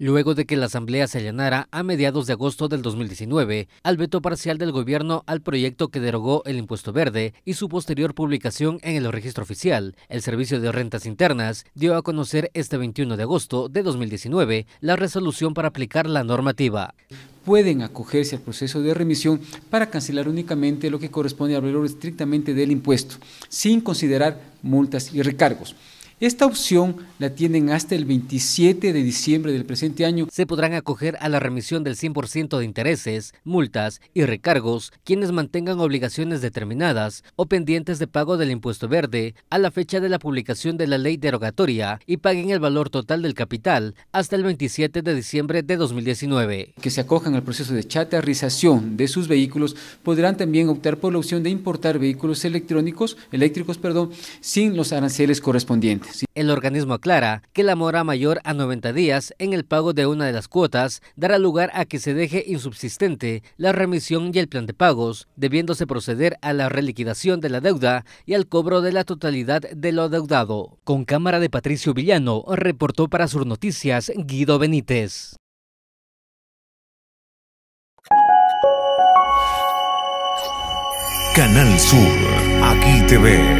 luego de que la Asamblea se allanara a mediados de agosto del 2019 al veto parcial del gobierno al proyecto que derogó el impuesto verde y su posterior publicación en el registro oficial. El Servicio de Rentas Internas dio a conocer este 21 de agosto de 2019 la resolución para aplicar la normativa pueden acogerse al proceso de remisión para cancelar únicamente lo que corresponde al valor estrictamente del impuesto, sin considerar multas y recargos. Esta opción la tienen hasta el 27 de diciembre del presente año. Se podrán acoger a la remisión del 100% de intereses, multas y recargos quienes mantengan obligaciones determinadas o pendientes de pago del impuesto verde a la fecha de la publicación de la ley derogatoria y paguen el valor total del capital hasta el 27 de diciembre de 2019. Que se acojan al proceso de chatarrización de sus vehículos podrán también optar por la opción de importar vehículos electrónicos, eléctricos, perdón, sin los aranceles correspondientes. El organismo aclara que la mora mayor a 90 días en el pago de una de las cuotas dará lugar a que se deje insubsistente la remisión y el plan de pagos, debiéndose proceder a la reliquidación de la deuda y al cobro de la totalidad de lo adeudado. Con cámara de Patricio Villano, reportó para Sur Noticias Guido Benítez. Canal Sur, aquí te